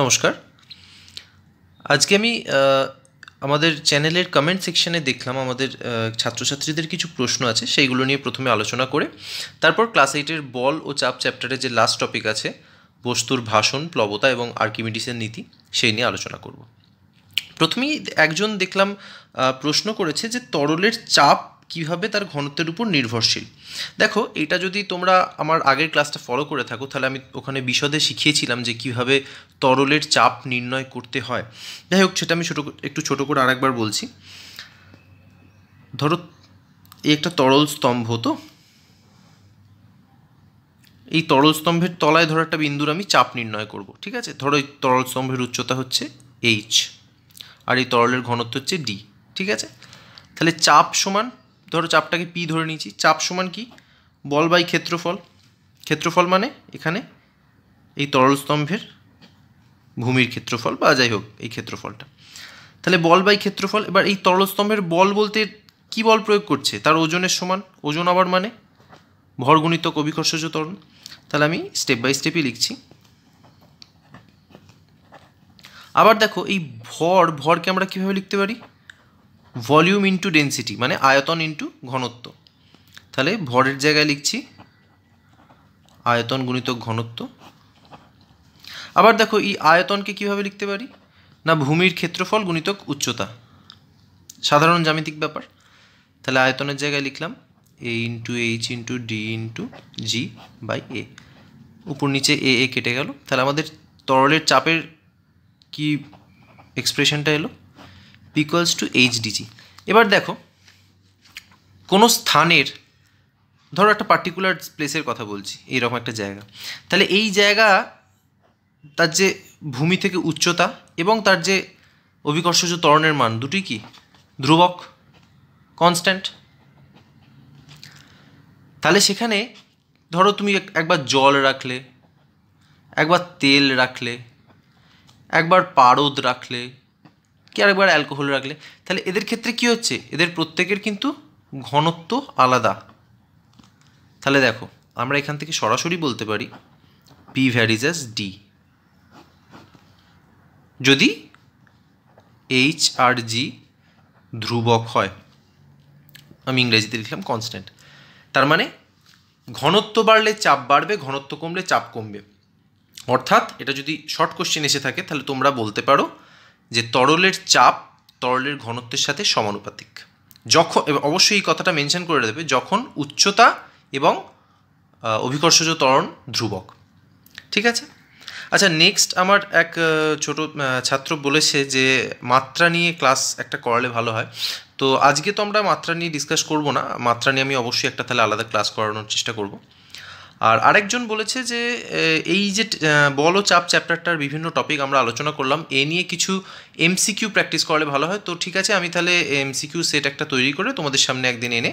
নমস্কার আজকে আমি আমাদের চ্যানেলের কমেন্ট সেকশানে দেখলাম আমাদের ছাত্রছাত্রীদের কিছু প্রশ্ন আছে সেইগুলো নিয়ে প্রথমে আলোচনা করে তারপর ক্লাস এইটের বল ও চাপ চ্যাপ্টারে যে লাস্ট টপিক আছে বস্তুর ভাষণ প্লবতা এবং আর্কিমিডিসের নীতি সেই নিয়ে আলোচনা করব প্রথমেই একজন দেখলাম প্রশ্ন করেছে যে তরলের চাপ কীভাবে তার ঘনত্বের উপর নির্ভরশীল দেখো এটা যদি তোমরা আমার আগের ক্লাসটা ফলো করে থাকো তাহলে আমি ওখানে বিশদে শিখিয়েছিলাম যে কিভাবে তরলের চাপ নির্ণয় করতে হয় যাই হোক সেটা আমি ছোটো একটু ছোটো করে আরেকবার বলছি ধরো এই একটা তরল স্তম্ভ তো এই তরল স্তম্ভের তলায় ধরো একটা বিন্দুর আমি চাপ নির্ণয় করব ঠিক আছে ধরো এই তরল স্তম্ভের উচ্চতা হচ্ছে এইচ আর এই তরলের ঘনত্ব হচ্ছে ডি ঠিক আছে তাহলে চাপ সমান ধরো চাপটাকে পি ধরে নিয়েছি চাপ সমান কি বল বাই ক্ষেত্রফল ক্ষেত্রফল মানে এখানে এই তরল স্তম্ভের ভূমির ক্ষেত্রফল বা যাই হোক এই ক্ষেত্রফলটা তাহলে বল বাই ক্ষেত্রফল এবার এই তরল স্তম্ভের বল বলতে কি বল প্রয়োগ করছে তার ওজনের সমান ওজন আবার মানে ভরগণিত কবিকর্ষজ তরণ তাহলে আমি স্টেপ বাই স্টেপই লিখছি আবার দেখো এই ভর ভরকে আমরা কীভাবে লিখতে পারি ভলিউম ইন্টু ডেন্সিটি মানে আয়তন ইন্টু ঘনত্ব তাহলে ভরের জায়গায় লিখছি আয়তন গুণিত ঘনত্ব আবার দেখো এই আয়তনকে কিভাবে লিখতে পারি না ভূমির ক্ষেত্রফল গুণিতক উচ্চতা সাধারণ জ্যামিতিক ব্যাপার তাহলে আয়তনের জায়গায় লিখলাম A into H into D into G by A উপর নিচে এ এ কেটে গেল তাহলে আমাদের তরলের চাপের কি এক্সপ্রেশনটা এলো ইকুয়ালস টু এইচডিজি এবার দেখো কোনো স্থানের ধরো একটা পার্টিকুলার প্লেসের কথা বলছি এইরকম একটা জায়গা তাহলে এই জায়গা তার যে ভূমি থেকে উচ্চতা এবং তার যে অভিকর্ষজ ত্বরণের মান দুটি কি ধ্রুবক কনস্ট্যান্ট তাহলে সেখানে ধরো তুমি একবার জল রাখলে একবার তেল রাখলে একবার পারদ রাখলে কি আরেকবার অ্যালকোহল রাখলে তাহলে এদের ক্ষেত্রে কি হচ্ছে এদের প্রত্যেকের কিন্তু ঘনত্ব আলাদা তাহলে দেখো আমরা এখান থেকে সরাসরি বলতে পারি পি ভ্যারিজাস ডি যদি এইচ আর জি ধ্রুবক হয় আমি ইংরেজিতে লিখলাম কনস্ট্যান্ট তার মানে ঘনত্ব বাড়লে চাপ বাড়বে ঘনত্ব কমলে চাপ কমবে অর্থাৎ এটা যদি শর্ট কোশ্চেন এসে থাকে তাহলে তোমরা বলতে পারো যে তরলের চাপ তরলের ঘনত্বের সাথে সমানুপাতিক যখন অবশ্যই এই কথাটা মেনশন করে দেবে যখন উচ্চতা এবং অভিকর্ষজ ত্বরণ ধ্রুবক ঠিক আছে আচ্ছা নেক্সট আমার এক ছোট ছাত্র বলেছে যে মাত্রা নিয়ে ক্লাস একটা করালে ভালো হয় তো আজকে তো আমরা মাত্রা নিয়ে ডিসকাস করব না মাত্রা নিয়ে আমি অবশ্যই একটা তাহলে আলাদা ক্লাস করানোর চেষ্টা করব আর আরেকজন বলেছে যে এই যে বলো চাপ চ্যাপ্টারটার বিভিন্ন টপিক আমরা আলোচনা করলাম এ নিয়ে কিছু এমসিকিউ প্র্যাকটিস করলে ভালো হয় তো ঠিক আছে আমি তাহলে এমসিকিউ সেট একটা তৈরি করে তোমাদের সামনে একদিন এনে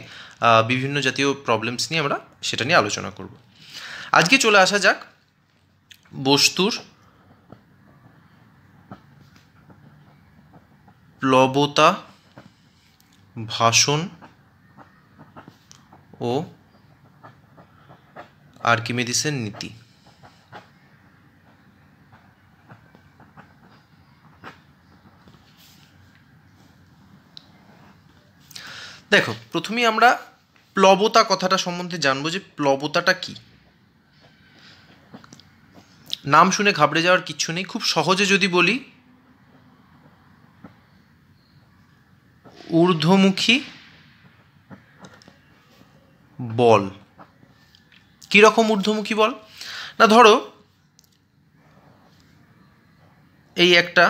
বিভিন্ন জাতীয় প্রবলেমস নিয়ে আমরা সেটা নিয়ে আলোচনা করব আজকে চলে আসা যাক বস্তুর প্লবতা ভাষণ ও আর্কিমেডিসের নীতি দেখো প্রথমেই আমরা প্লবতা কথাটা সম্বন্ধে জানবো যে প্লবতাটা কি নাম শুনে ঘাবড়ে যাওয়ার কিচ্ছু নেই খুব সহজে যদি বলি ঊর্ধ্বমুখী বল কীরকম ঊর্ধ্বমুখী বল না ধরো এই একটা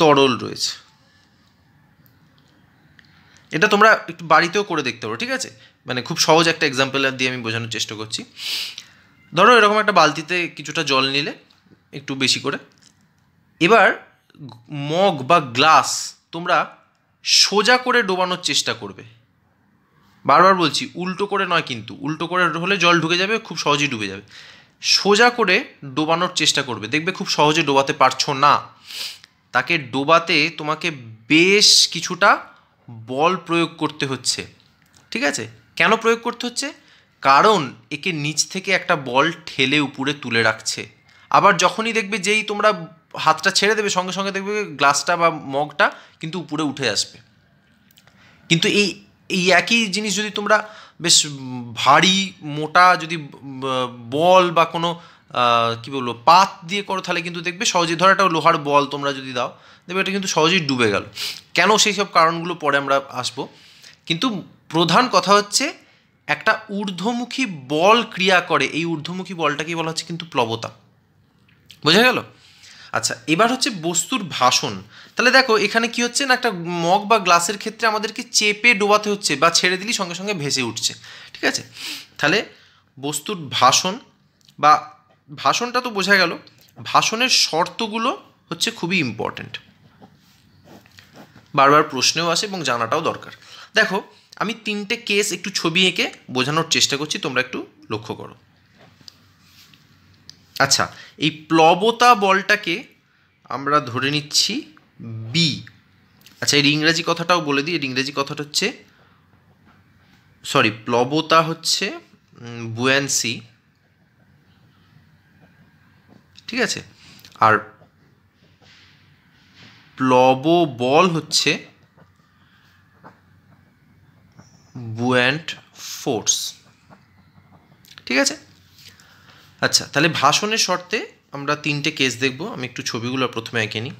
তরল রয়েছে এটা তোমরা একটু বাড়িতেও করে দেখতে পারো ঠিক আছে মানে খুব সহজ একটা এক্সাম্পল দিয়ে আমি বোঝানোর চেষ্টা করছি ধরো এরকম একটা বালতিতে কিছুটা জল নিলে একটু বেশি করে এবার মগ বা গ্লাস তোমরা সোজা করে ডোবানোর চেষ্টা করবে বারবার বলছি উল্টো করে নয় কিন্তু উল্টো করে হলে জল ঢুকে যাবে খুব সহজেই ডুবে যাবে সোজা করে ডোবানোর চেষ্টা করবে দেখবে খুব সহজে ডোবাতে পারছো না তাকে ডোবাতে তোমাকে বেশ কিছুটা বল প্রয়োগ করতে হচ্ছে ঠিক আছে কেন প্রয়োগ করতে হচ্ছে কারণ একে নিচ থেকে একটা বল ঠেলে উপরে তুলে রাখছে আবার যখনই দেখবে যেই তোমরা হাতটা ছেড়ে দেবে সঙ্গে সঙ্গে দেখবে গ্লাসটা বা মগটা কিন্তু উপরে উঠে আসবে কিন্তু এই এই একই জিনিস যদি তোমরা বেশ ভারী মোটা যদি বল বা কোনো কী বলবো পাত দিয়ে করো তাহলে কিন্তু দেখবে সহজেই ধর একটা লোহার বল তোমরা যদি দাও দেখবে এটা কিন্তু সহজেই ডুবে গেল কেন সেই সব কারণগুলো পরে আমরা আসবো কিন্তু প্রধান কথা হচ্ছে একটা ঊর্ধ্বমুখী বল ক্রিয়া করে এই ঊর্ধ্বমুখী বলটাকেই বলা হচ্ছে কিন্তু প্লবতা বোঝা গেল আচ্ছা এবার হচ্ছে বস্তুর ভাষণ তাহলে দেখো এখানে কি হচ্ছে না একটা মগ বা গ্লাসের ক্ষেত্রে আমাদেরকে চেপে ডোবাতে হচ্ছে বা ছেড়ে দিলেই সঙ্গে সঙ্গে ভেসে উঠছে ঠিক আছে তাহলে বস্তুর ভাষণ বা ভাষণটা তো বোঝা গেল ভাষণের শর্তগুলো হচ্ছে খুবই ইম্পর্ট্যান্ট বারবার প্রশ্নেও আসে এবং জানাটাও দরকার দেখো আমি তিনটে কেস একটু ছবি এঁকে বোঝানোর চেষ্টা করছি তোমরা একটু লক্ষ্য করো আচ্ছা এই প্লবতা বলটাকে আমরা ধরে নিচ্ছি বি আচ্ছা এর ইংরাজি কথাটাও বলে দিই এর ইংরাজি কথাটা হচ্ছে সরি প্লবতা হচ্ছে বুয়েন্সি ঠিক আছে আর প্লব বল হচ্ছে বুয়ান্ট ফোর্স ঠিক আছে আচ্ছা তাহলে ভাষণের শর্তে আমরা তিনটে কেস দেখব আমি একটু ছবিগুলো প্রথমে এঁকে নিই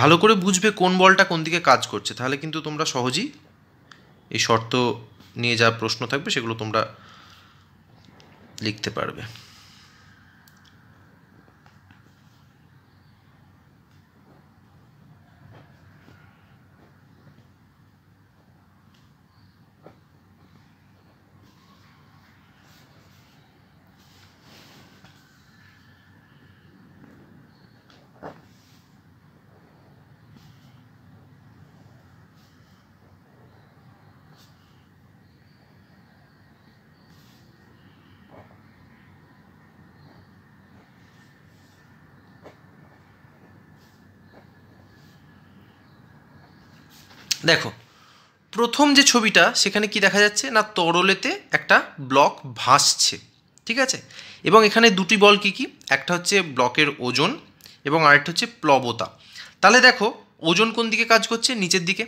ভালো করে বুঝবে কোন বলটা কোন দিকে কাজ করছে তাহলে কিন্তু তোমরা সহজেই এই শর্ত নিয়ে যা প্রশ্ন থাকবে সেগুলো তোমরা লিখতে পারবে দেখো প্রথম যে ছবিটা সেখানে কি দেখা যাচ্ছে না তরলেতে একটা ব্লক ভাসছে ঠিক আছে এবং এখানে দুটি বল কি কি একটা হচ্ছে ব্লকের ওজন এবং আরেকটা হচ্ছে প্লবতা তাহলে দেখো ওজন কোন দিকে কাজ করছে নিচের দিকে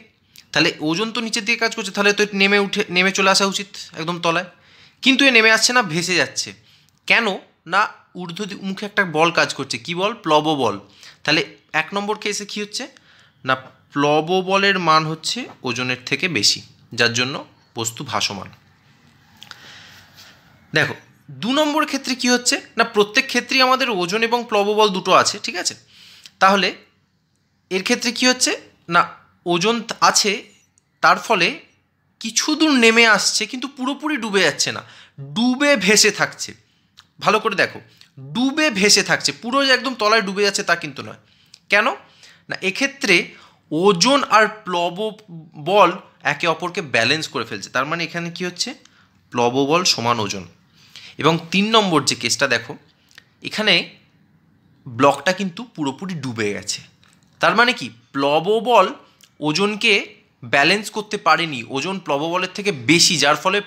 তাহলে ওজন তো নিচের দিকে কাজ করছে তাহলে তো নেমে উঠে নেমে চলে আসা উচিত একদম তলায় কিন্তু এ নেমে আসছে না ভেসে যাচ্ছে কেন না ঊর্ধ্ব মুখে একটা বল কাজ করছে কি বল প্লব বল তাহলে এক নম্বর কেসে কী হচ্ছে না বলের মান হচ্ছে ওজনের থেকে বেশি যার জন্য বস্তু ভাসমান দেখো দু নম্বর ক্ষেত্রে কি হচ্ছে না প্রত্যেক ক্ষেত্রেই আমাদের ওজন এবং বল দুটো আছে ঠিক আছে তাহলে এর ক্ষেত্রে কি হচ্ছে না ওজন আছে তার ফলে কিছু দূর নেমে আসছে কিন্তু পুরোপুরি ডুবে যাচ্ছে না ডুবে ভেসে থাকছে ভালো করে দেখো ডুবে ভেসে থাকছে পুরো যে একদম তলায় ডুবে যাচ্ছে তা কিন্তু নয় কেন না এক্ষেত্রে ওজন আর প্লব বল একে অপরকে ব্যালেন্স করে ফেলছে তার মানে এখানে কি হচ্ছে প্লব বল সমান ওজন এবং তিন নম্বর যে কেসটা দেখো এখানে ব্লকটা কিন্তু পুরোপুরি ডুবে গেছে তার মানে কি প্লব বল ওজনকে ব্যালেন্স করতে পারেনি ওজন বলের থেকে বেশি যার ফলে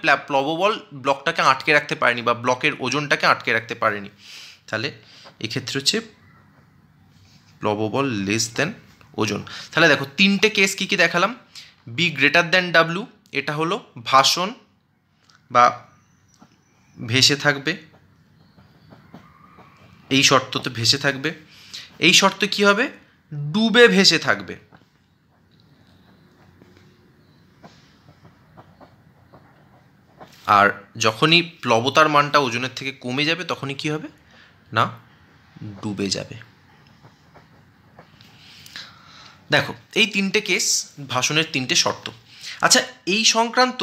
বল ব্লকটাকে আটকে রাখতে পারেনি বা ব্লকের ওজনটাকে আটকে রাখতে পারেনি তাহলে এক্ষেত্রে হচ্ছে বল লেস দেন ওজন তাহলে দেখো তিনটে কেস কী কী দেখালাম বি গ্রেটার দ্যান ডাব্লু এটা হলো ভাষণ বা ভেসে থাকবে এই শর্ত তো ভেসে থাকবে এই শর্ত কি হবে ডুবে ভেসে থাকবে আর যখনই প্লবতার মানটা ওজনের থেকে কমে যাবে তখনই কি হবে না ডুবে যাবে দেখো এই তিনটে কেস ভাষণের তিনটে শর্ত আচ্ছা এই সংক্রান্ত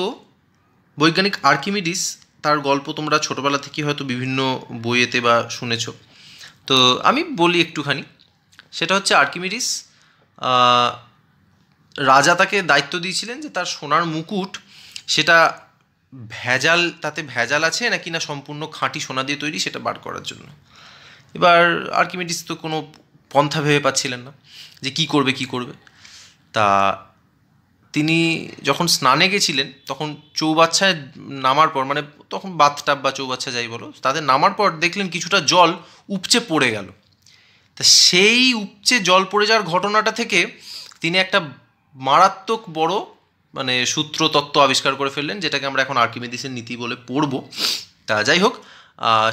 বৈজ্ঞানিক আর্কিমিডিস তার গল্প তোমরা ছোটোবেলা থেকে হয়তো বিভিন্ন বইয়েতে বা শুনেছ তো আমি বলি একটুখানি সেটা হচ্ছে আর্কিমিডিস রাজা তাকে দায়িত্ব দিয়েছিলেন যে তার সোনার মুকুট সেটা ভেজাল তাতে ভেজাল আছে নাকি না সম্পূর্ণ খাঁটি সোনা দিয়ে তৈরি সেটা বার করার জন্য এবার আর্কিমিডিস তো কোনো পন্থা ভেবে পাচ্ছিলেন না যে কি করবে কি করবে তা তিনি যখন স্নানে গেছিলেন তখন চৌবাচ্চায় নামার পর মানে তখন বাথটাপ বা চৌবাচ্চা যাই বলো তাদের নামার পর দেখলেন কিছুটা জল উপচে পড়ে গেল তা সেই উপচে জল পড়ে যাওয়ার ঘটনাটা থেকে তিনি একটা মারাত্মক বড় মানে সূত্র তত্ত্ব আবিষ্কার করে ফেললেন যেটাকে আমরা এখন আর্কিমেডিসের নীতি বলে পড়ব তা যাই হোক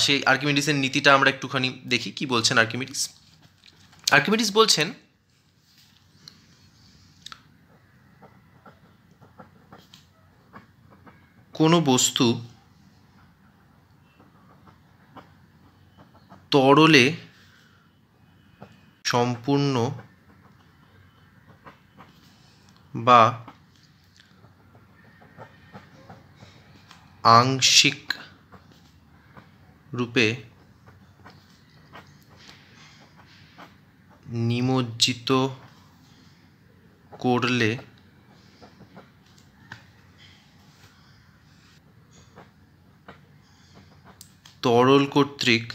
সেই আর্কিমেডিসের নীতিটা আমরা একটুখানি দেখি কি বলছেন আর্কিমেডিস আর্কিমিডিস বলছেন কোনো বস্তু তরলে সম্পূর্ণ বা আংশিক রূপে নিমজ্জিত করলে তরল কর্তৃক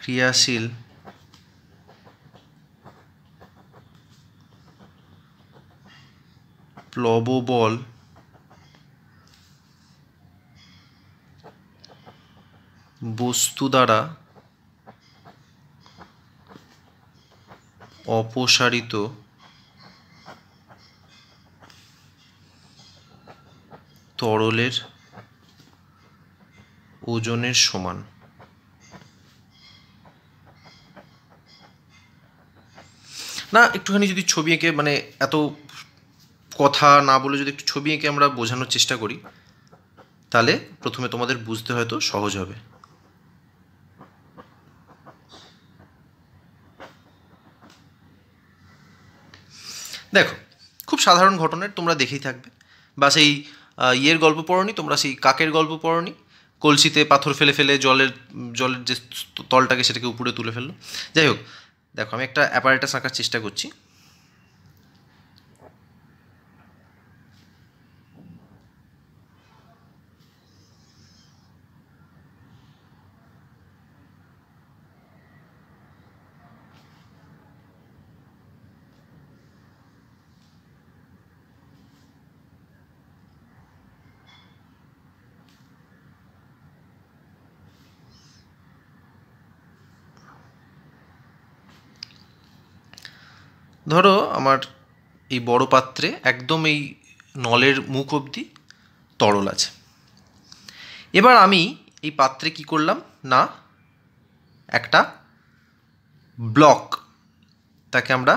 ক্রিয়াশীল প্লববল বস্তু দ্বারা অপসারিত তরলের ওজনের সমান না একটুখানি যদি ছবি এঁকে মানে এত কথা না বলে যদি একটু ছবি এঁকে আমরা বোঝানোর চেষ্টা করি তাহলে প্রথমে তোমাদের বুঝতে হয়তো সহজ হবে দেখো খুব সাধারণ ঘটনার তোমরা দেখেই থাকবে বা সেই ইয়ের গল্প পড়নি তোমরা সেই কাকের গল্প পড়নি কলসিতে পাথর ফেলে ফেলে জলের জলের যে তলটাকে সেটাকে উপরে তুলে ফেললো যাই হোক দেখো আমি একটা অ্যাপারেটাস আঁকার চেষ্টা করছি ধরো আমার এই বড় পাত্রে একদম এই নলের মুখ অবধি তরল আছে এবার আমি এই পাত্রে কি করলাম না একটা ব্লক তাকে আমরা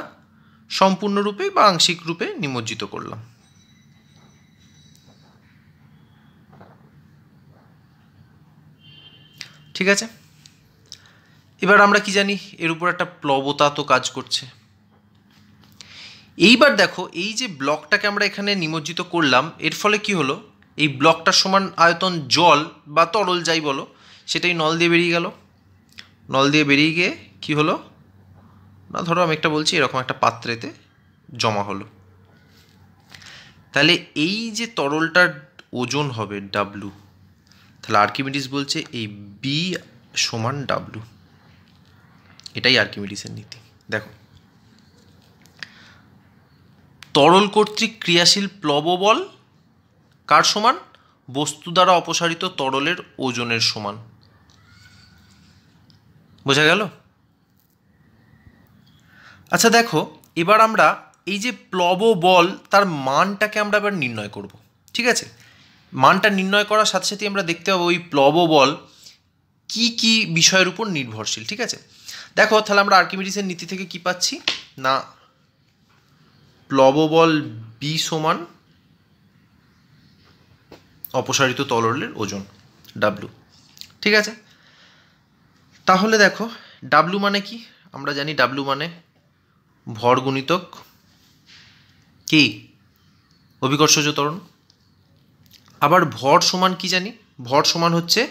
সম্পূর্ণরূপে বা আংশিক রূপে নিমজ্জিত করলাম ঠিক আছে এবার আমরা কি জানি এর উপর একটা প্লবতা তো কাজ করছে এইবার দেখো এই যে ব্লকটাকে আমরা এখানে নিমজ্জিত করলাম এর ফলে কি হলো এই ব্লকটার সমান আয়তন জল বা তরল যাই বলো সেটাই নল দিয়ে বেরিয়ে গেল নল দিয়ে বেরিয়ে গিয়ে কি হলো না ধরো আমি একটা বলছি এরকম একটা পাত্রেতে জমা হলো তাহলে এই যে তরলটার ওজন হবে ডাব্লু তাহলে আর্কিমিডিস বলছে এই বি সমান ডাব্লু এটাই আর্কিমিডিসের নীতি দেখো তরল কর্তৃক ক্রিয়াশীল প্লববল কার সমান বস্তু দ্বারা অপসারিত তরলের ওজনের সমান বোঝা গেল আচ্ছা দেখো এবার আমরা এই যে প্লব বল তার মানটাকে আমরা এবার নির্ণয় করব ঠিক আছে মানটা নির্ণয় করার সাথে সাথে আমরা দেখতে পাবো ওই প্লব বল কি কি বিষয়ের উপর নির্ভরশীল ঠিক আছে দেখো তাহলে আমরা আর্কিমিডিসের নীতি থেকে কি পাচ্ছি না প্লববল বি সমান অপসারিত তলরলের ওজন ডাব্লু ঠিক আছে তাহলে দেখো ডাব্লু মানে কি আমরা জানি ডাব্লু মানে ভর গুণিতক কি অভিকর্ষজ তরণ আবার ভর সমান কি জানি ভর সমান হচ্ছে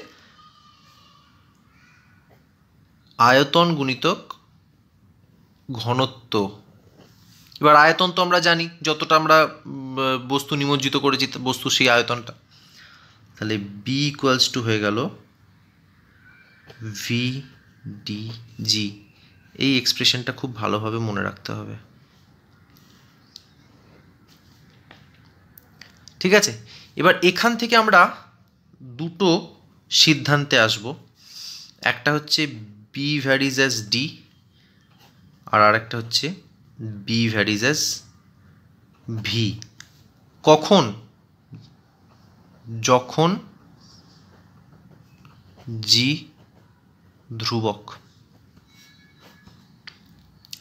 আয়তন গুণিতক ঘনত্ব এবার আয়তন তো আমরা জানি যতটা আমরা বস্তু নিমজ্জিত করেছি বস্তু সেই আয়তনটা তাহলে বি ইকুয়ালস টু হয়ে গেল ভি ডি জি এই এক্সপ্রেশনটা খুব ভালোভাবে মনে রাখতে হবে ঠিক আছে এবার এখান থেকে আমরা দুটো সিদ্ধান্তে আসব একটা হচ্ছে বি ভ্যারিজ অ্যাস ডি আর আরেকটা হচ্ছে বি ভ্যারিজেস ভি কখন যখন জি ধ্রুবক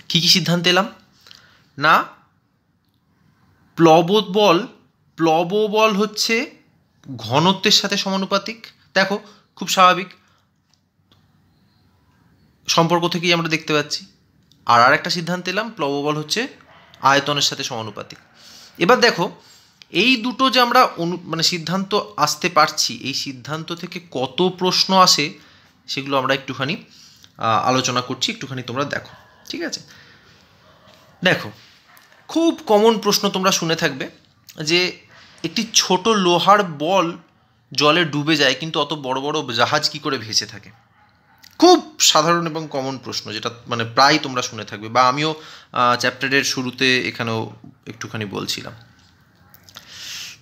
কী কী সিদ্ধান্ত এলাম না প্লব বল প্লব বল হচ্ছে ঘনত্বের সাথে সমানুপাতিক দেখো খুব স্বাভাবিক সম্পর্ক থেকেই আমরা দেখতে পাচ্ছি আর আরেকটা সিদ্ধান্ত এলাম প্লববল হচ্ছে আয়তনের সাথে সমানুপাতিক এবার দেখো এই দুটো যে আমরা অনু মানে সিদ্ধান্ত আসতে পারছি এই সিদ্ধান্ত থেকে কত প্রশ্ন আসে সেগুলো আমরা একটুখানি আলোচনা করছি একটুখানি তোমরা দেখো ঠিক আছে দেখো খুব কমন প্রশ্ন তোমরা শুনে থাকবে যে একটি ছোট লোহার বল জলে ডুবে যায় কিন্তু অত বড় বড় জাহাজ কি করে ভেসে থাকে খুব সাধারণ এবং কমন প্রশ্ন যেটা মানে প্রায় তোমরা শুনে থাকবে বা আমিও চ্যাপ্টারের শুরুতে এখানেও একটুখানি বলছিলাম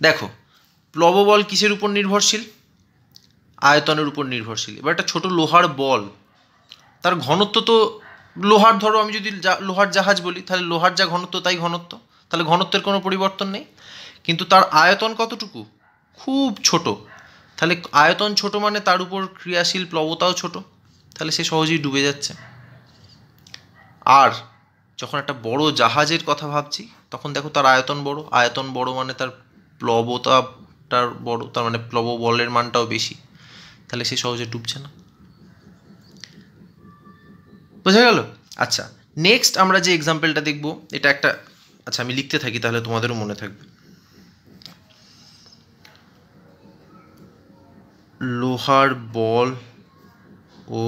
দেখো প্লববল কিসের উপর নির্ভরশীল আয়তনের উপর নির্ভরশীল এবার একটা ছোট লোহার বল তার ঘনত্ব তো লোহার ধরো আমি যদি লোহার জাহাজ বলি তাহলে লোহার যা ঘনত্ব তাই ঘনত্ব তাহলে ঘনত্বের কোনো পরিবর্তন নেই কিন্তু তার আয়তন কতটুকু খুব ছোট তাহলে আয়তন ছোট মানে তার উপর ক্রিয়াশীল প্লবতাও ছোটো তাহলে সে সহজেই ডুবে যাচ্ছে আর যখন একটা বড় জাহাজের কথা ভাবছি তখন দেখো তার আয়তন বড় আয়তন বড় মানে তার প্লবতাটার বড় তার মানে প্লব বলের মানটাও বেশি তাহলে সে সহজে ডুবছে না বোঝা গেল আচ্ছা নেক্সট আমরা যে এক্সাম্পলটা দেখব এটা একটা আচ্ছা আমি লিখতে থাকি তাহলে তোমাদেরও মনে থাকবে লোহার বল ও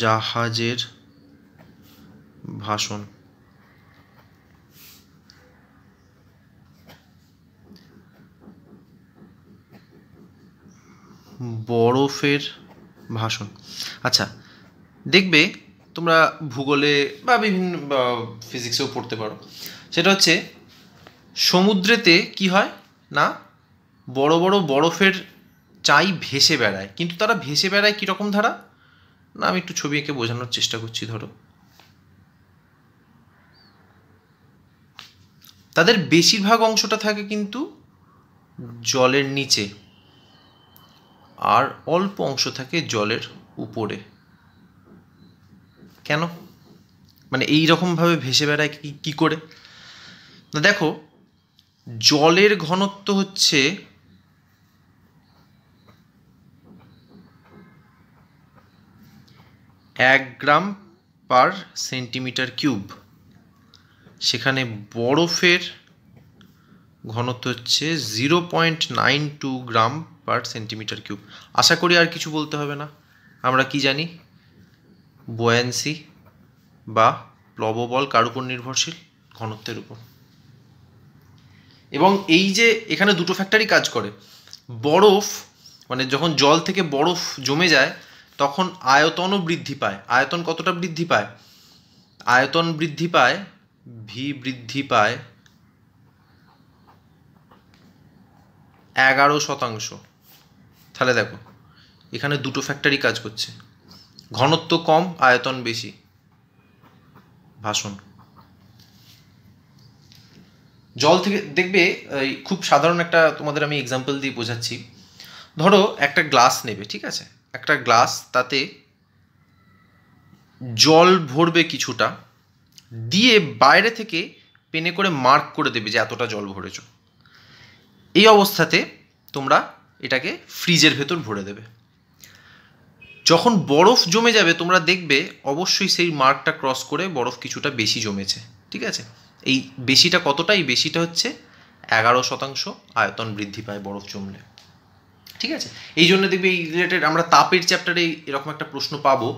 জাহাজের ভাষণ বরফের ভাষণ আচ্ছা দেখবে তোমরা ভূগোলে বা বিভিন্ন ফিজিক্সেও পড়তে পারো সেটা হচ্ছে সমুদ্রেতে কি হয় না বড় বড় বরফের চাই ভেসে বেড়ায় কিন্তু তারা ভেসে বেড়ায় কীরকম ধারা না আমি একটু ছবি এঁকে বোঝানোর চেষ্টা করছি ধরো তাদের বেশিরভাগ অংশটা থাকে কিন্তু জলের নিচে আর অল্প অংশ থাকে জলের উপরে কেন মানে এই রকমভাবে ভেসে বেড়ায় কি করে দেখো জলের ঘনত্ব হচ্ছে এক গ্রাম পার সেন্টিমিটার কিউব সেখানে বরফের ঘনত্ব হচ্ছে zero point nine two gram per centimetre cube আশা করি আর কিছু বলতে হবে না আমরা কি জানি বোয়েন্সি বা প্লববল কার উপর নির্ভরশীল ঘনত্বের উপর এবং এই যে এখানে দুটো ফ্যাক্টরি কাজ করে বরফ মানে যখন জল থেকে বরফ জমে যায় তখন আয়তনও বৃদ্ধি পায় আয়তন কতটা বৃদ্ধি পায় আয়তন বৃদ্ধি পায় ভি বৃদ্ধি পায় এগারো শতাংশ তাহলে দেখো এখানে দুটো ফ্যাক্টরি কাজ করছে ঘনত্ব কম আয়তন বেশি ভাষণ জল থেকে দেখবে খুব সাধারণ একটা তোমাদের আমি এক্সাম্পল দিয়ে বোঝাচ্ছি ধরো একটা গ্লাস নেবে ঠিক আছে একটা গ্লাস তাতে জল ভরবে কিছুটা দিয়ে বাইরে থেকে পেনে করে মার্ক করে দেবে যে এতটা জল ভরেছ এই অবস্থাতে তোমরা এটাকে ফ্রিজের ভেতর ভরে দেবে যখন বরফ জমে যাবে তোমরা দেখবে অবশ্যই সেই মার্কটা ক্রস করে বরফ কিছুটা বেশি জমেছে ঠিক আছে এই বেশিটা কতটা এই বেশিটা হচ্ছে এগারো শতাংশ আয়তন বৃদ্ধি পায় বরফ জমলে ঠিক আছে এই জন্য দেখবে এই রিলেটেড আমরা তাপের চ্যাপ্টারে এরকম একটা প্রশ্ন পাবো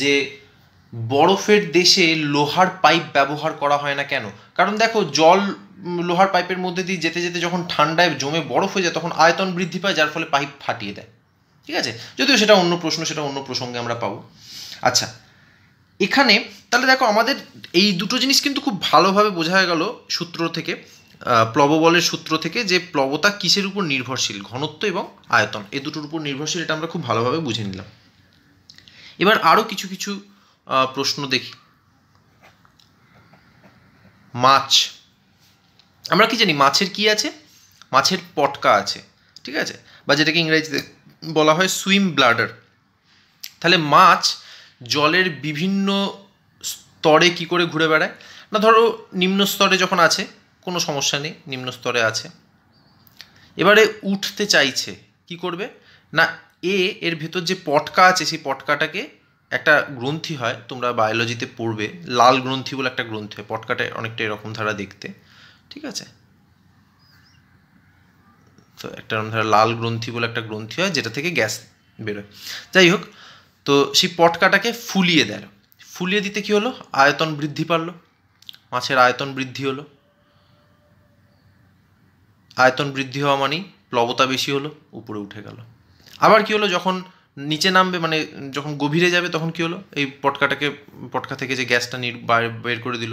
যে বরফের দেশে লোহার পাইপ ব্যবহার করা হয় না কেন কারণ দেখো জল লোহার পাইপের মধ্যে দিয়ে যেতে যেতে যখন ঠান্ডায় জমে বরফ হয়ে যায় তখন আয়তন বৃদ্ধি পায় যার ফলে পাইপ ফাটিয়ে দেয় ঠিক আছে যদিও সেটা অন্য প্রশ্ন সেটা অন্য প্রসঙ্গে আমরা পাবো আচ্ছা এখানে তাহলে দেখো আমাদের এই দুটো জিনিস কিন্তু খুব ভালোভাবে বোঝা গেল সূত্র থেকে প্লববলের সূত্র থেকে যে প্লবতা কিসের উপর নির্ভরশীল ঘনত্ব এবং আয়তন এ দুটোর উপর নির্ভরশীল এটা আমরা খুব ভালোভাবে বুঝে নিলাম এবার আরও কিছু কিছু প্রশ্ন দেখি মাছ আমরা কি জানি মাছের কি আছে মাছের পটকা আছে ঠিক আছে বা যেটাকে ইংরেজিতে বলা হয় সুইম ব্লাডার তাহলে মাছ জলের বিভিন্ন স্তরে কি করে ঘুরে বেড়ায় না ধরো নিম্ন স্তরে যখন আছে কোনো সমস্যা নেই নিম্ন স্তরে আছে এবারে উঠতে চাইছে কি করবে না এ এর ভেতর যে পটকা আছে সেই পটকাটাকে একটা গ্রন্থি হয় তোমরা বায়োলজিতে পড়বে লাল গ্রন্থি বলে একটা গ্রন্থি হয় পটকাটা অনেকটা এরকম ধারা দেখতে ঠিক আছে তো একটা ধারা লাল গ্রন্থি বলে একটা গ্রন্থি হয় যেটা থেকে গ্যাস বেরোয় যাই হোক তো সেই পটকাটাকে ফুলিয়ে দেয় ফুলিয়ে দিতে কি হলো আয়তন বৃদ্ধি পারলো মাছের আয়তন বৃদ্ধি হলো আয়তন বৃদ্ধি হওয়া মানেই প্লবতা বেশি হলো উপরে উঠে গেল আবার কি হলো যখন নিচে নামবে মানে যখন গভীরে যাবে তখন কি হলো এই পটকাটাকে পটকা থেকে যে গ্যাসটা বের করে দিল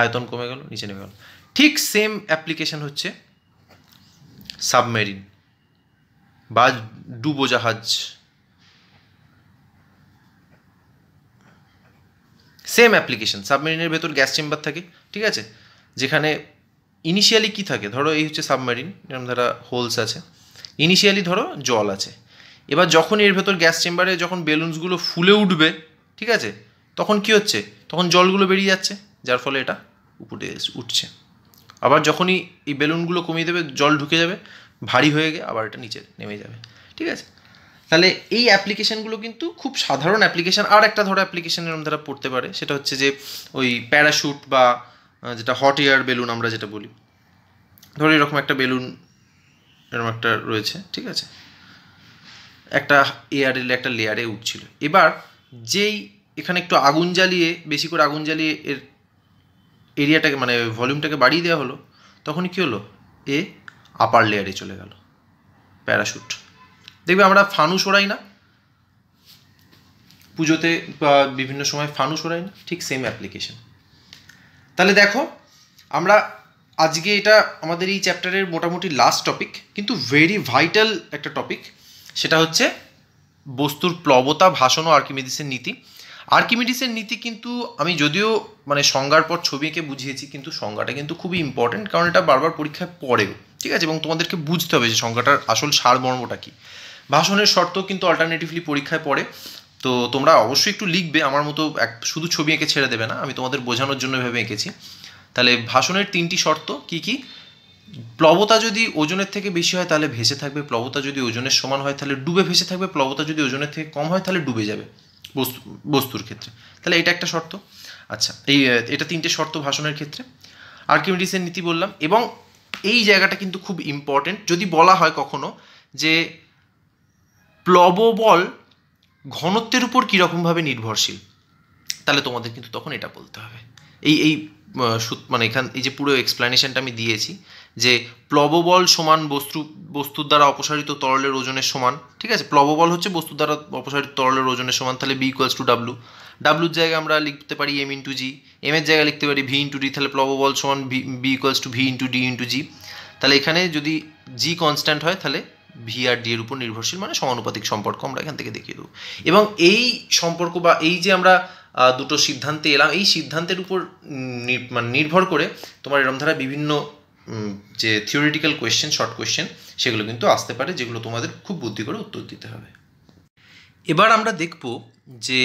আয়তন কমে গেল নিচে নেমে গেল ঠিক সেম অ্যাপ্লিকেশন হচ্ছে সাবমেরিন বা ডুবোজাহাজ সেম অ্যাপ্লিকেশন সাবমেরিনের ভেতর গ্যাস চেম্বার থাকে ঠিক আছে যেখানে ইনিশিয়ালি কি থাকে ধরো এই হচ্ছে সাবমেরিন এরকম ধরা হোলস আছে ইনিশিয়ালি ধরো জল আছে এবার যখন এর ভেতর গ্যাস চেম্বারে যখন বেলুনসগুলো ফুলে উঠবে ঠিক আছে তখন কি হচ্ছে তখন জলগুলো বেরিয়ে যাচ্ছে যার ফলে এটা উপরে উঠছে আবার যখনই এই বেলুনগুলো কমিয়ে দেবে জল ঢুকে যাবে ভারী হয়ে গিয়ে আবার এটা নিচে নেমে যাবে ঠিক আছে তাহলে এই অ্যাপ্লিকেশানগুলো কিন্তু খুব সাধারণ অ্যাপ্লিকেশান আর একটা ধরো অ্যাপ্লিকেশানের তারা পড়তে পারে সেটা হচ্ছে যে ওই প্যারাশুট বা যেটা হট এয়ার বেলুন আমরা যেটা বলি ধরো এরকম একটা বেলুন এরকম একটা রয়েছে ঠিক আছে একটা এয়ারে একটা লেয়ারে উঠছিল এবার যেই এখানে একটু আগুন জ্বালিয়ে বেশি করে আগুন জ্বালিয়ে এর এরিয়াটাকে মানে ভলিউমটাকে বাড়িয়ে দেওয়া হলো তখন কী হলো এ আপার লেয়ারে চলে গেল প্যারাশুট দেখবে আমরা ফানুস ওড়াই না পুজোতে বা বিভিন্ন সময় ফানুস ওড়াই না ঠিক সেম অ্যাপ্লিকেশন তাহলে দেখো আমরা আজকে এটা আমাদের এই চ্যাপ্টারের মোটামুটি লাস্ট টপিক কিন্তু ভেরি ভাইটাল একটা টপিক সেটা হচ্ছে বস্তুর প্লবতা ভাষণ ও আর্কিমিডিসের নীতি আর্কিমিডিসের নীতি কিন্তু আমি যদিও মানে সংজ্ঞার পর ছবি এঁকে বুঝিয়েছি কিন্তু সংজ্ঞাটা কিন্তু খুবই ইম্পর্টেন্ট কারণ এটা বারবার পরীক্ষায় পড়েও ঠিক আছে এবং তোমাদেরকে বুঝতে হবে যে সংজ্ঞাটার আসল সারমর্মটা কী ভাষণের শর্ত কিন্তু অল্টারনেটিভলি পরীক্ষায় পড়ে তো তোমরা অবশ্যই একটু লিখবে আমার মতো এক শুধু ছবি এঁকে ছেড়ে দেবে না আমি তোমাদের বোঝানোর জন্য ভেবে এঁকেছি তাহলে ভাষণের তিনটি শর্ত কি কি প্লবতা যদি ওজনের থেকে বেশি হয় তাহলে ভেসে থাকবে প্লবতা যদি ওজনের সমান হয় তাহলে ডুবে ভেসে থাকবে প্লবতা যদি ওজনের থেকে কম হয় তাহলে ডুবে যাবে বস্তু বস্তুর ক্ষেত্রে তাহলে এটা একটা শর্ত আচ্ছা এই এটা তিনটে শর্ত ভাষণের ক্ষেত্রে আর্কিমিডিসের নীতি বললাম এবং এই জায়গাটা কিন্তু খুব ইম্পর্টেন্ট যদি বলা হয় কখনো যে প্লববল ঘনত্বের উপর কীরকমভাবে নির্ভরশীল তাহলে তোমাদের কিন্তু তখন এটা বলতে হবে এই এই মানে এখান এই যে পুরো এক্সপ্লানেশনটা আমি দিয়েছি যে প্লববল সমান বস্তু বস্তুর দ্বারা অপসারিত তরলের ওজনের সমান ঠিক আছে প্লববল হচ্ছে বস্তুর দ্বারা অপসারিত তরলের ওজনের সমান তাহলে বি ইকুয়ালস টু ডাব্লু ডাব্লুর জায়গায় আমরা লিখতে পারি এম ইন্টু জি এম এর জায়গায় লিখতে পারি ভি ইন্টু ডি তাহলে প্লববল সমান V B equals to V into D into G তাহলে এখানে যদি জি কনস্ট্যান্ট হয় তাহলে ভি ডি এর উপর নির্ভরশীল মানে সমানুপাতিক সম্পর্ক আমরা এখান থেকে দেখিয়ে দেবো এবং এই সম্পর্ক বা এই যে আমরা দুটো সিদ্ধান্তে এলাম এই সিদ্ধান্তের উপর মানে নির্ভর করে তোমার এরম ধারা বিভিন্ন যে থিওরিটিক্যাল কোয়েশ্চেন শর্ট কোয়েশ্চেন সেগুলো কিন্তু আসতে পারে যেগুলো তোমাদের খুব বুদ্ধি করে উত্তর দিতে হবে এবার আমরা দেখব যে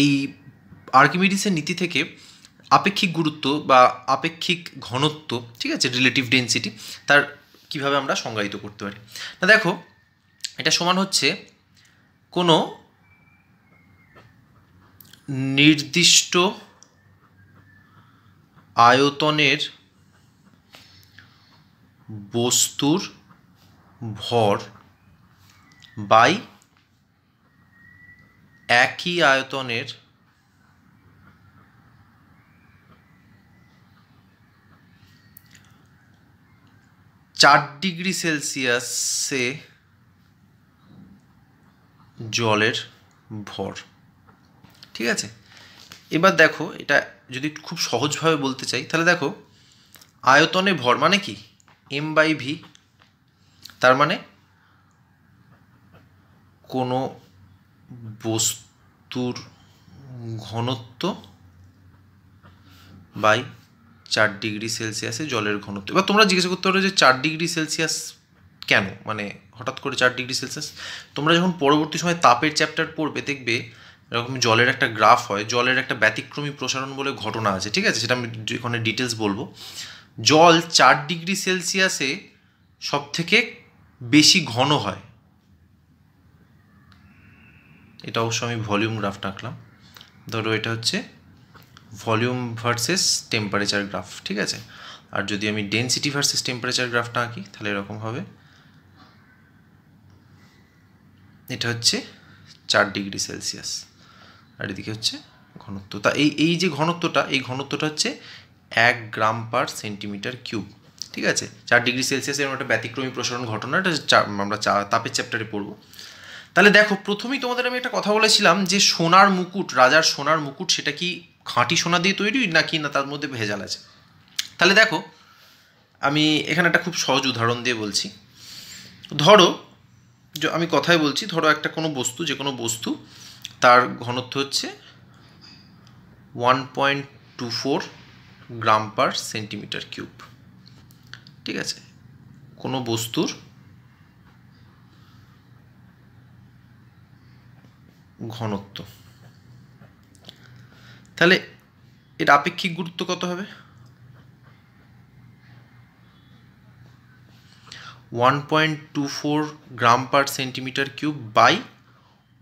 এই আর্কিমিডিসের নীতি থেকে আপেক্ষিক গুরুত্ব বা আপেক্ষিক ঘনত্ব ঠিক আছে রিলেটিভ ডেন্সিটি তার কিভাবে আমরা সংজ্ঞায়িত করতে পারি না দেখো এটা সমান হচ্ছে কোনো নির্দিষ্ট আয়তনের বস্তুর ভর বাই একই আয়তনের চার ডিগ্রি সেলসিয়াসে জলের ভর ঠিক আছে এবার দেখো এটা যদি খুব সহজভাবে বলতে চাই তাহলে দেখো আয়তনে ভর মানে কি এম বাই ভি তার মানে কোনো বস্তুর ঘনত্ব বাই চার ডিগ্রি সেলসিয়াসে জলের ঘনত্ব এবার তোমরা জিজ্ঞাসা করতে পারো যে চার ডিগ্রি সেলসিয়াস কেন মানে হঠাৎ করে চার ডিগ্রি সেলসিয়াস তোমরা যখন পরবর্তী সময় তাপের চ্যাপ্টার পড়বে দেখবে এরকম জলের একটা গ্রাফ হয় জলের একটা ব্যতিক্রমী প্রসারণ বলে ঘটনা আছে ঠিক আছে সেটা আমি এখানে ডিটেলস বলবো জল চার ডিগ্রি সেলসিয়াসে সব থেকে বেশি ঘন হয় এটা অবশ্য আমি ভলিউম গ্রাফ আঁকলাম ধরো এটা হচ্ছে ভলিউম ভার্সেস টেম্পারেচার গ্রাফ ঠিক আছে আর যদি আমি ডেন্সিটি ভার্সেস টেম্পারেচার গ্রাফটা আঁকি তাহলে এরকম হবে এটা হচ্ছে চার ডিগ্রি সেলসিয়াস আর এদিকে হচ্ছে ঘনত্ব তা এই এই যে ঘনত্বটা এই ঘনত্বটা হচ্ছে এক গ্রাম পার সেন্টিমিটার কিউব ঠিক আছে চার ডিগ্রি সেলসিয়াস এরকম একটা ব্যতিক্রমী প্রসারণ ঘটনা এটা আমরা চা তাপের চ্যাপ্টারে পড়ব তাহলে দেখো প্রথমেই তোমাদের আমি একটা কথা বলেছিলাম যে সোনার মুকুট রাজার সোনার মুকুট সেটা কি খাঁটি সোনা দিয়ে তৈরি নাকি না তার মধ্যে ভেজাল আছে তাহলে দেখো আমি এখানে একটা খুব সহজ উদাহরণ দিয়ে বলছি ধরো আমি কথায় বলছি ধরো একটা কোনো বস্তু যে কোনো বস্তু তার ঘনত্ব হচ্ছে one point two four gram per centimetre cube ঠিক আছে কোনো বস্তুর ঘনত্ব তাহলে এর আপেক্ষিক গুরুত্ব কত হবে one point two four gram per centimetre cube by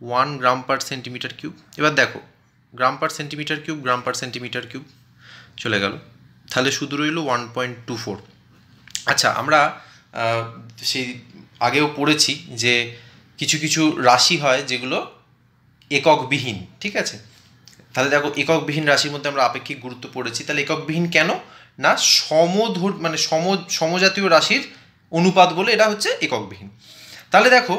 one gram per centimetre cube এবার দেখো gram per centimetre cube gram per centimetre cube চলে গেল তাহলে শুধু রইল ওয়ান পয়েন্ট টু ফোর আচ্ছা আমরা সেই আগেও পড়েছি যে কিছু কিছু রাশি হয় যেগুলো এককবিহীন ঠিক আছে তাহলে দেখো এককবিহীন রাশির মধ্যে আমরা আপেক্ষিক গুরুত্ব পড়েছি তাহলে এককবিহীন কেন না সমধুর মানে সম সমজাতীয় রাশির অনুপাত বলে এটা হচ্ছে এককবিহীন তাহলে দেখো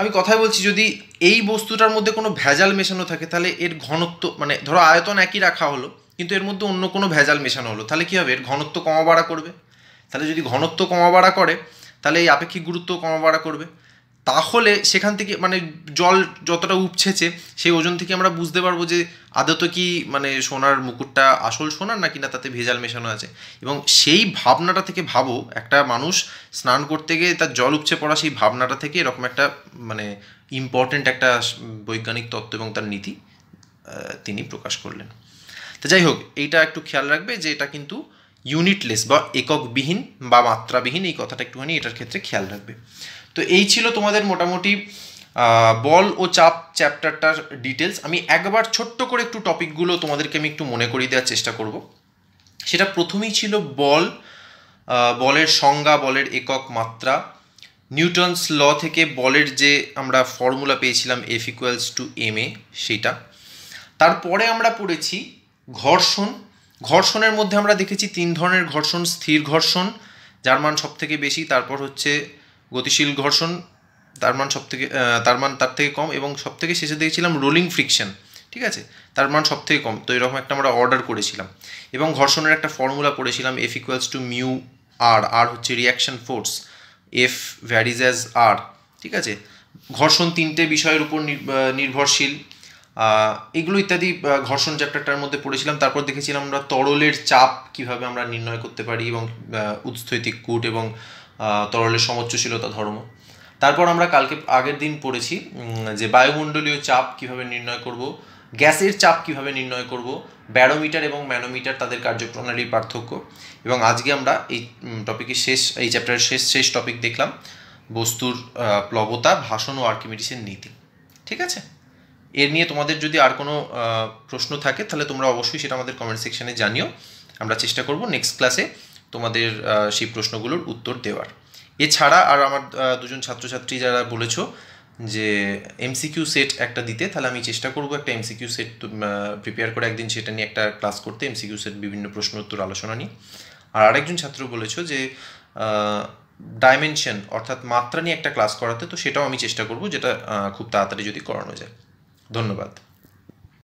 আমি কথায় বলছি যদি এই বস্তুটার মধ্যে কোনো ভেজাল মেশানো থাকে তাহলে এর ঘনত্ব মানে ধরো আয়তন একই রাখা হলো কিন্তু এর মধ্যে অন্য কোনো ভেজাল মেশানো হলো তাহলে কী হবে এর ঘনত্ব কমা বাড়া করবে তাহলে যদি ঘনত্ব কমা বাড়া করে তাহলে এই আপেক্ষিক গুরুত্ব কমা বাড়া করবে তাহলে সেখান থেকে মানে জল যতটা উপছেছে সেই ওজন থেকে আমরা বুঝতে পারবো যে আদত কি মানে সোনার মুকুটটা আসল সোনার নাকি না তাতে ভেজাল মেশানো আছে এবং সেই ভাবনাটা থেকে ভাবো একটা মানুষ স্নান করতে গিয়ে তার জল উপচে পড়া সেই ভাবনাটা থেকে এরকম একটা মানে ইম্পর্টেন্ট একটা বৈজ্ঞানিক তত্ত্ব এবং তার নীতি তিনি প্রকাশ করলেন তো যাই হোক এইটা একটু খেয়াল রাখবে যে এটা কিন্তু ইউনিটলেস বা এককবিহীন বা মাত্রাবিহীন এই কথাটা একটুখানি এটার ক্ষেত্রে খেয়াল রাখবে তো এই ছিল তোমাদের মোটামুটি বল ও চাপ চ্যাপ্টারটার ডিটেলস আমি একবার ছোট্ট করে একটু টপিকগুলো তোমাদেরকে আমি একটু মনে করিয়ে দেওয়ার চেষ্টা করব সেটা প্রথমেই ছিল বল বলের সংজ্ঞা বলের একক মাত্রা নিউটনস ল থেকে বলের যে আমরা ফর্মুলা পেয়েছিলাম F equals to M A সেটা তারপরে আমরা পড়েছি ঘর্ষণ ঘর্ষণের মধ্যে আমরা দেখেছি তিন ধরনের ঘর্ষণ স্থির ঘর্ষণ যার মান সবথেকে বেশি তারপর হচ্ছে গতিশীল ঘর্ষণ তার মান সবথেকে তার মান তার থেকে কম এবং সবথেকে শেষে দেখেছিলাম রোলিং ফ্রিকশন ঠিক আছে তার মান সব থেকে কম তো এরকম একটা আমরা অর্ডার করেছিলাম এবং ঘর্ষণের একটা ফর্মুলা পড়েছিলাম F equals to mu R R হচ্ছে reaction force F varies as R ঠিক আছে ঘর্ষণ তিনটে বিষয়ের উপর নির্ভরশীল এগুলো ইত্যাদি ঘর্ষণ চ্যাপ্টারটার মধ্যে পড়েছিলাম তারপর দেখেছিলাম আমরা তরলের চাপ কিভাবে আমরা নির্ণয় করতে পারি এবং উৎস্থৈতিক কূট এবং তরলের সমচ্চশীলতা ধর্ম তারপর আমরা কালকে আগের দিন পড়েছি যে বায়ুমণ্ডলীয় চাপ কিভাবে নির্ণয় করব গ্যাসের চাপ কিভাবে নির্ণয় করব ব্যারোমিটার এবং ম্যানোমিটার তাদের কার্যপ্রণালীর পার্থক্য এবং আজকে আমরা এই টপিকের শেষ এই চ্যাপ্টারের শেষ শেষ টপিক দেখলাম বস্তুর প্লবতা ভাষণ ও আর্কিমেডিসের নীতি ঠিক আছে এর নিয়ে তোমাদের যদি আর কোনো প্রশ্ন থাকে তাহলে তোমরা অবশ্যই সেটা আমাদের কমেন্ট সেকশানে জানিও আমরা চেষ্টা করব নেক্সট ক্লাসে তোমাদের সেই প্রশ্নগুলোর উত্তর দেওয়ার এছাড়া আর আমার দুজন ছাত্রছাত্রী যারা বলেছো যে এমসিকিউ সেট একটা দিতে তাহলে আমি চেষ্টা করব একটা এমসিকিউ সেট প্রিপেয়ার করে একদিন সেটা নিয়ে একটা ক্লাস করতে এমসিকিউ সেট বিভিন্ন প্রশ্ন উত্তর আলোচনা নিয়ে আর আরেকজন ছাত্র বলেছো যে ডাইমেনশন অর্থাৎ মাত্রা নিয়ে একটা ক্লাস করাতে তো সেটাও আমি চেষ্টা করব যেটা খুব তাড়াতাড়ি যদি করানো যায় ধন্যবাদ